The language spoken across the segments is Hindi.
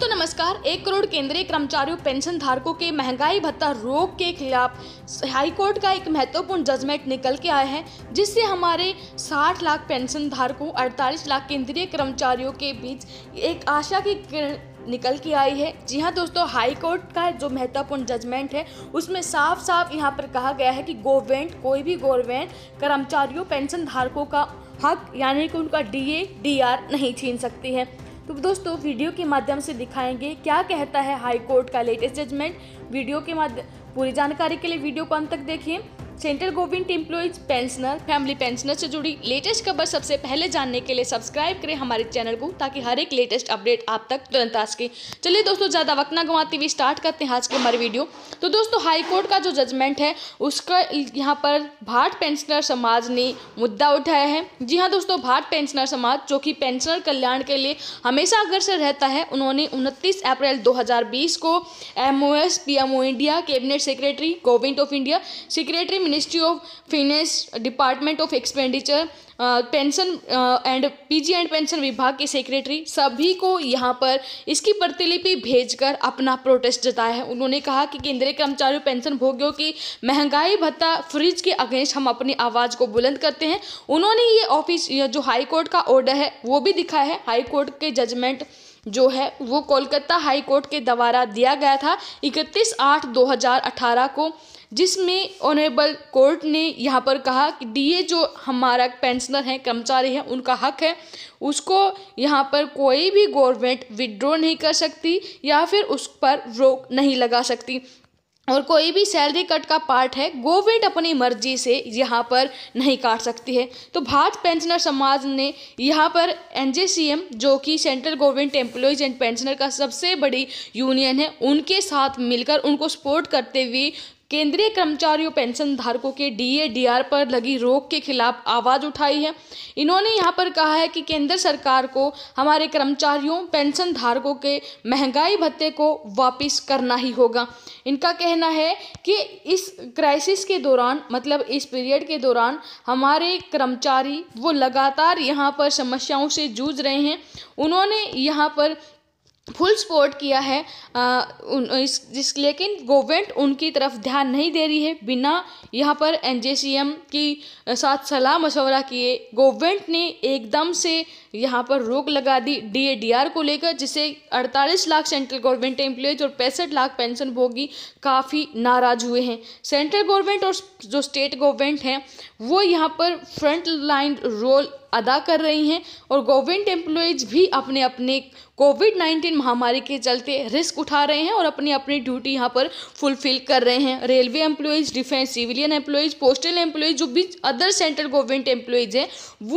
दोस्तों नमस्कार एक करोड़ केंद्रीय कर्मचारियों पेंशन धारकों के महंगाई भत्ता रोक के खिलाफ हाईकोर्ट का एक महत्वपूर्ण जजमेंट निकल के आया है जिससे हमारे 60 लाख पेंशन धारकों 48 लाख केंद्रीय कर्मचारियों के बीच एक आशा की किरण निकल के आई है जी हाँ दोस्तों हाई कोर्ट का जो महत्वपूर्ण जजमेंट है उसमें साफ साफ यहाँ पर कहा गया है कि गवर्नमेंट कोई भी गवर्नमेंट कर्मचारियों पेंशन धारकों का हक यानी कि उनका डीए डीआर नहीं छीन सकती है तो दोस्तों वीडियो के माध्यम से दिखाएंगे क्या कहता है हाई कोर्ट का लेटेस्ट जजमेंट वीडियो के माध्यम पूरी जानकारी के लिए वीडियो को अंत तक देखें central government employees pensioner family pensioner से जुड़ी लेटेस्ट खबर सबसे पहले जानने के लिए सब्सक्राइब करें हमारे चैनल को ताकि हर एक लेटेस्ट अपडेट आप तक तुरंत आ सके चलिए दोस्तों ज़्यादा वक्त ना गंवाते हुए स्टार्ट करते हैं आज की हमारी वीडियो तो दोस्तों हाईकोर्ट का जो जजमेंट है उसका यहाँ पर भारत पेंशनर समाज ने मुद्दा उठाया है जी हाँ दोस्तों भारत पेंशनर समाज जो कि पेंशनर कल्याण के लिए हमेशा अग्रसर रहता है उन्होंने उनतीस अप्रैल 2020 को M O S P M O India cabinet secretary government of India secretary ministry of finance department of expenditure pension and PG and pension विभाग के सेक्रेटरी सभी को यहाँ पर इसकी प्रतिलिपि भेजकर अपना प्रोटेस्ट जताया है उन्होंने कहा कि केंद्रीय कर्मचारियों पेंशन भोगियों की महंगाई भत्ता फ्रिज के अगेंस्ट हम अपनी आवाज़ को बुलंद करते हैं उन्होंने ये ऑफिस जो हाईकोर्ट का ऑर्डर है वो भी दिखा है हाईकोर्ट के जजमेंट जो है वो कोलकाता हाई कोर्ट के द्वारा दिया गया था 31 आठ 2018 को जिसमें ऑनरेबल कोर्ट ने यहाँ पर कहा कि डीए जो हमारा पेंशनर है कर्मचारी है उनका हक है उसको यहाँ पर कोई भी गवर्नमेंट विड्रॉ नहीं कर सकती या फिर उस पर रोक नहीं लगा सकती और कोई भी सैलरी कट का पार्ट है गवर्नमेंट अपनी मर्जी से यहाँ पर नहीं काट सकती है तो भारत पेंशनर समाज ने यहाँ पर एन जो कि central government employees and pensioner का सबसे बड़ी यूनियन है उनके साथ मिलकर उनको सपोर्ट करते हुए केंद्रीय कर्मचारियों पेंशन धारकों के डीए डीआर पर लगी रोक के खिलाफ आवाज़ उठाई है इन्होंने यहाँ पर कहा है कि केंद्र सरकार को हमारे कर्मचारियों पेंशन धारकों के महंगाई भत्ते को वापस करना ही होगा इनका कहना है कि इस क्राइसिस के दौरान मतलब इस पीरियड के दौरान हमारे कर्मचारी वो लगातार यहाँ पर समस्याओं से जूझ रहे हैं उन्होंने यहाँ पर फुल सपोर्ट किया है आ, उन, इस जिस लेकिन गवर्नमेंट उनकी तरफ ध्यान नहीं दे रही है बिना यहाँ पर एन की साथ सलाह मशवरा किए गवर्नमेंट ने एकदम से यहाँ पर रोक लगा दी डीएडीआर को लेकर जिससे 48 लाख सेंट्रल गवर्नमेंट एम्प्लॉयज और पैंसठ लाख पेंशन भोगी काफ़ी नाराज हुए हैं सेंट्रल गवर्नमेंट और जो स्टेट गवर्नमेंट हैं वो यहाँ पर फ्रंट लाइन रोल अदा कर रही हैं और गवर्नमेंट एम्प्लॉयज़ भी अपने अपने कोविड नाइन्टीन महामारी के चलते रिस्क उठा रहे हैं और अपनी अपनी ड्यूटी यहाँ पर फुलफिल कर रहे हैं railway employees defence civilian employees postal employees जो भी अदर सेंट्रल गवर्नमेंट एम्प्लॉयज़ हैं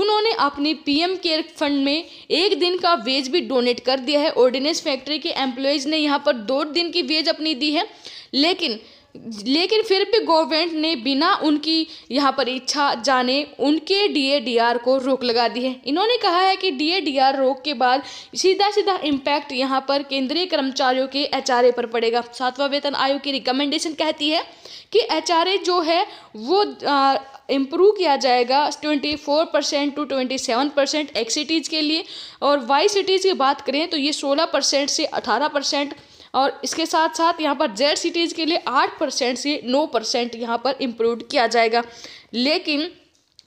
उन्होंने अपने पी केयर फंड में एक दिन का वेज भी डोनेट कर दिया है ऑर्डिनेंस फैक्ट्री के एम्प्लॉयज़ ने यहाँ पर दो दिन की वेज अपनी दी है लेकिन लेकिन फिर भी गवर्नमेंट ने बिना उनकी यहाँ पर इच्छा जाने उनके डीएडीआर को रोक लगा दी है इन्होंने कहा है कि डीएडीआर रोक के बाद सीधा सीधा इम्पैक्ट यहाँ पर केंद्रीय कर्मचारियों के एच पर पड़ेगा सातवां वेतन आयोग की रिकमेंडेशन कहती है कि एच जो है वो इम्प्रूव किया जाएगा 24 परसेंट टू 27 परसेंट एक्सिटीज़ के लिए और वाई सिटीज़ की बात करें तो ये 16 परसेंट से 18 परसेंट और इसके साथ साथ यहाँ पर जेड सिटीज़ के लिए आठ परसेंट से नौ परसेंट यहाँ पर इम्प्रूव किया जाएगा लेकिन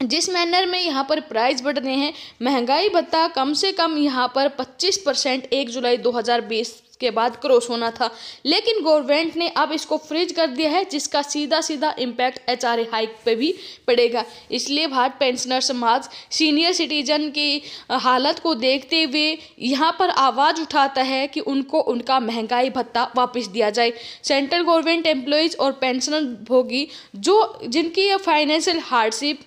जिस मैनर में यहाँ पर प्राइस बढ़ रहे हैं महंगाई भत्ता कम से कम यहाँ पर 25 परसेंट एक जुलाई बीस के बाद क्रॉस होना था लेकिन गवर्नमेंट ने अब इसको फ्रीज कर दिया है जिसका सीधा सीधा इम्पैक्ट एच आर हाइक पे भी पड़ेगा इसलिए भारत पेंशनर समाज सीनियर सिटीजन की हालत को देखते हुए यहाँ पर आवाज़ उठाता है कि उनको उनका महंगाई भत्ता वापस दिया जाए सेंट्रल गवर्नमेंट एम्प्लॉयज़ और पेंशनर भोगी जो जिनकी फाइनेंशियल हार्डशिप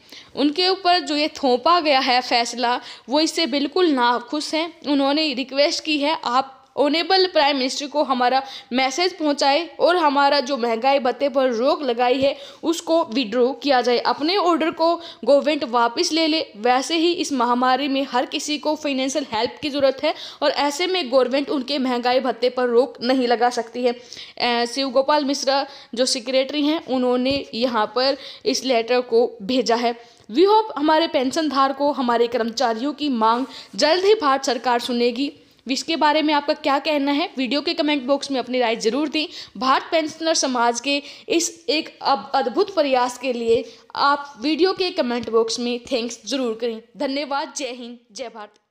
उनके ऊपर जो ये थोपा गया है फैसला वो इससे बिल्कुल नाखुश हैं उन्होंने रिक्वेस्ट की है आप ऑनेबल प्राइम मिनिस्टर को हमारा मैसेज पहुंचाए और हमारा जो महंगाई भत्ते पर रोक लगाई है उसको विड्रॉ किया जाए अपने ऑर्डर को गवर्नमेंट वापस ले ले वैसे ही इस महामारी में हर किसी को फाइनेंशियल हेल्प की ज़रूरत है और ऐसे में गवर्नमेंट उनके महंगाई भत्ते पर रोक नहीं लगा सकती है शिव गोपाल मिश्रा जो सेक्रेटरी हैं उन्होंने यहाँ पर इस लेटर को भेजा है वी होप हमारे पेंशनधार को हमारे कर्मचारियों की मांग जल्द ही भारत सरकार सुनेगी इसके के बारे में आपका क्या कहना है वीडियो के कमेंट बॉक्स में अपनी राय जरूर दें भारत पेंशनर समाज के इस एक अब अद्भुत प्रयास के लिए आप वीडियो के कमेंट बॉक्स में थैंक्स जरूर करें धन्यवाद जय हिंद जय भारत